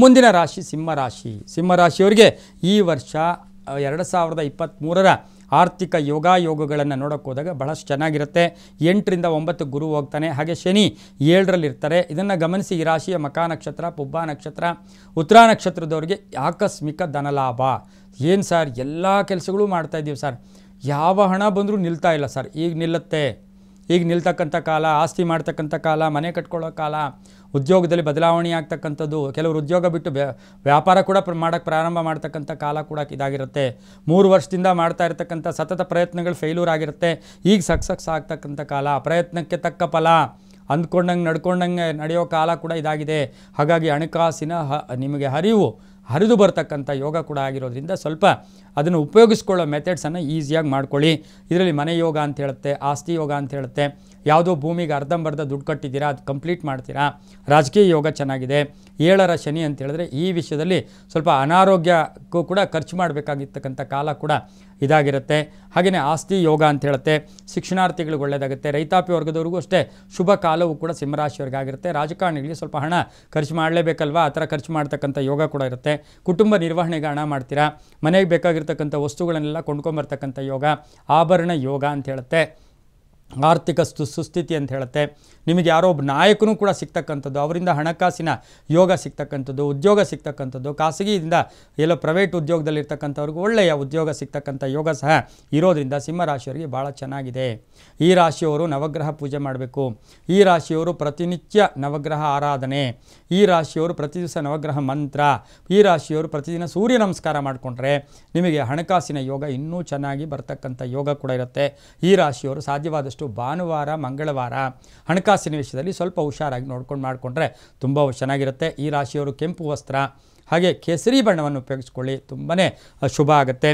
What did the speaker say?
ಮುಂದಿನ ರಾಶಿ ಸಿಂಹರಾಶಿ ಸಿಂಹರಾಶಿಯವರಿಗೆ ಈ ವರ್ಷ ಎರಡು ಸಾವಿರದ ಇಪ್ಪತ್ತ್ಮೂರರ ಆರ್ಥಿಕ ಯೋಗಾಯೋಗಗಳನ್ನು ಹೋದಾಗ ಬಹಳಷ್ಟು ಚೆನ್ನಾಗಿರುತ್ತೆ ಎಂಟರಿಂದ ಒಂಬತ್ತು ಗುರು ಹೋಗ್ತಾನೆ ಹಾಗೆ ಶನಿ ಏಳರಲ್ಲಿರ್ತಾರೆ ಇದನ್ನು ಗಮನಿಸಿ ಈ ರಾಶಿಯ ಮಕಾ ನಕ್ಷತ್ರ ಪುಬ್ಬ ನಕ್ಷತ್ರ ಉತ್ತರಾ ನಕ್ಷತ್ರದವ್ರಿಗೆ ಆಕಸ್ಮಿಕ ಧನಲಾಭ ಏನು ಸರ್ ಎಲ್ಲ ಕೆಲಸಗಳು ಮಾಡ್ತಾಯಿದ್ದೀವಿ ಸರ್ ಯಾವ ಹಣ ಬಂದರೂ ನಿಲ್ತಾ ಇಲ್ಲ ಸರ್ ಈಗ ನಿಲ್ಲುತ್ತೆ ಈಗ ನಿಲ್ತಕ್ಕಂಥ ಕಾಲ ಆಸ್ತಿ ಮಾಡ್ತಕ್ಕಂಥ ಕಾಲ ಮನೆ ಕಟ್ಕೊಳ್ಳೋ ಕಾಲ ಉದ್ಯೋಗದಲ್ಲಿ ಬದಲಾವಣೆ ಆಗ್ತಕ್ಕಂಥದ್ದು ಕೆಲವರು ಉದ್ಯೋಗ ಬಿಟ್ಟು ವ್ಯಾಪಾರ ಕೂಡ ಮಾಡೋಕ್ಕೆ ಪ್ರಾರಂಭ ಮಾಡ್ತಕ್ಕಂಥ ಕಾಲ ಕೂಡ ಇದಾಗಿರುತ್ತೆ ಮೂರು ವರ್ಷದಿಂದ ಮಾಡ್ತಾ ಇರತಕ್ಕಂಥ ಸತತ ಪ್ರಯತ್ನಗಳು ಫೇಲ್ಯೂರ್ ಆಗಿರುತ್ತೆ ಈಗ ಸಕ್ಸಸ್ ಆಗ್ತಕ್ಕಂಥ ಕಾಲ ಪ್ರಯತ್ನಕ್ಕೆ ತಕ್ಕ ಫಲ ಅಂದ್ಕೊಂಡಂಗೆ ನಡ್ಕೊಂಡಂಗೆ ನಡೆಯೋ ಕಾಲ ಕೂಡ ಇದಾಗಿದೆ ಹಾಗಾಗಿ ಹಣಕಾಸಿನ ಹ ನಿಮಗೆ ಹರಿವು ಹರಿದು ಬರ್ತಕ್ಕಂಥ ಯೋಗ ಕೂಡ ಆಗಿರೋದ್ರಿಂದ ಸ್ವಲ್ಪ ಅದನ್ನು ಉಪಯೋಗಿಸ್ಕೊಳ್ಳೋ ಮೆಥಡ್ಸನ್ನು ಈಸಿಯಾಗಿ ಮಾಡ್ಕೊಳ್ಳಿ ಇದರಲ್ಲಿ ಮನೆ ಯೋಗ ಅಂತ ಹೇಳುತ್ತೆ ಆಸ್ತಿ ಯೋಗ ಅಂತ ಹೇಳುತ್ತೆ ಯಾವುದೋ ಭೂಮಿಗೆ ಅರ್ಧಂಬರ್ಧ ದುಡ್ಡು ಕಟ್ಟಿದ್ದೀರಾ ಅದು ಕಂಪ್ಲೀಟ್ ಮಾಡ್ತೀರಾ ರಾಜಕೀಯ ಯೋಗ ಚೆನ್ನಾಗಿದೆ ಏಳರ ಶನಿ ಅಂತ ಹೇಳಿದ್ರೆ ಈ ವಿಷಯದಲ್ಲಿ ಸ್ವಲ್ಪ ಅನಾರೋಗ್ಯಕ್ಕೂ ಕೂಡ ಖರ್ಚು ಮಾಡಬೇಕಾಗಿರ್ತಕ್ಕಂಥ ಕಾಲ ಕೂಡ ಇದಾಗಿರುತ್ತೆ ಹಾಗೆಯೇ ಆಸ್ತಿ ಯೋಗ ಅಂತ ಹೇಳುತ್ತೆ ಶಿಕ್ಷಣಾರ್ಥಿಗಳಿಗೆ ಒಳ್ಳೆಯದಾಗುತ್ತೆ ರೈತಾಪಿ ವರ್ಗದವ್ರಿಗೂ ಅಷ್ಟೇ ಶುಭ ಕಾಲವೂ ಕೂಡ ಸಿಂಹರಾಶಿಯವ್ರಿಗಾಗಿರುತ್ತೆ ರಾಜಕಾರಣಿಗಳಿಗೆ ಸ್ವಲ್ಪ ಹಣ ಖರ್ಚು ಮಾಡಲೇಬೇಕಲ್ವಾ ಆ ಥರ ಖರ್ಚು ಮಾಡ್ತಕ್ಕಂಥ ಯೋಗ ಕೂಡ ಇರುತ್ತೆ ಕುಟುಂಬ ನಿರ್ವಹಣೆಗೆ ಹಣ ಮಾಡ್ತೀರಾ ಮನೆಗೆ ಬೇಕಾಗಿರ್ತಕ್ಕಂಥ ವಸ್ತುಗಳನ್ನೆಲ್ಲ ಕೊಂಡ್ಕೊಂಬರ್ತಕ್ಕಂಥ ಯೋಗ ಆಭರಣ ಯೋಗ ಅಂತ ಹೇಳುತ್ತೆ ಆರ್ಥಿಕ ಸ್ತು ಸುಸ್ಥಿತಿ ಅಂತ ಹೇಳುತ್ತೆ ನಿಮಗೆ ಯಾರೋ ಒಬ್ಬ ನಾಯಕನೂ ಕೂಡ ಸಿಗ್ತಕ್ಕಂಥದ್ದು ಅವರಿಂದ ಹಣಕಾಸಿನ ಯೋಗ ಸಿಗ್ತಕ್ಕಂಥದ್ದು ಉದ್ಯೋಗ ಸಿಗ್ತಕ್ಕಂಥದ್ದು ಖಾಸಗಿಯಿಂದ ಎಲ್ಲೋ ಪ್ರೈವೇಟ್ ಉದ್ಯೋಗದಲ್ಲಿರ್ತಕ್ಕಂಥವ್ರಿಗೂ ಒಳ್ಳೆಯ ಉದ್ಯೋಗ ಸಿಗ್ತಕ್ಕಂಥ ಯೋಗ ಸಹ ಇರೋದರಿಂದ ಸಿಂಹರಾಶಿಯವರಿಗೆ ಭಾಳ ಚೆನ್ನಾಗಿದೆ ಈ ರಾಶಿಯವರು ನವಗ್ರಹ ಪೂಜೆ ಮಾಡಬೇಕು ಈ ರಾಶಿಯವರು ಪ್ರತಿನಿತ್ಯ ನವಗ್ರಹ ಆರಾಧನೆ ಈ ರಾಶಿಯವರು ಪ್ರತಿ ದಿವಸ ನವಗ್ರಹ ಮಂತ್ರ ಈ ರಾಶಿಯವರು ಪ್ರತಿದಿನ ಸೂರ್ಯ ನಮಸ್ಕಾರ ಮಾಡಿಕೊಂಡ್ರೆ ನಿಮಗೆ ಹಣಕಾಸಿನ ಯೋಗ ಇನ್ನೂ ಚೆನ್ನಾಗಿ ಬರ್ತಕ್ಕಂಥ ಯೋಗ ಕೂಡ ಇರುತ್ತೆ ಈ ರಾಶಿಯವರು ಸಾಧ್ಯವಾದಷ್ಟು ಆದಷ್ಟು ಭಾನುವಾರ ಮಂಗಳವಾರ ಹಣಕಾಸಿನ ವಿಷಯದಲ್ಲಿ ಸ್ವಲ್ಪ ಹುಷಾರಾಗಿ ನೋಡ್ಕೊಂಡು ಮಾಡಿಕೊಂಡ್ರೆ ತುಂಬ ಚೆನ್ನಾಗಿರುತ್ತೆ ಈ ರಾಶಿಯವರು ಕೆಂಪು ವಸ್ತ್ರ ಹಾಗೆ ಕೇಸರಿ ಬಣ್ಣವನ್ನು ಉಪಯೋಗಿಸ್ಕೊಳ್ಳಿ ತುಂಬಾ ಶುಭ ಆಗುತ್ತೆ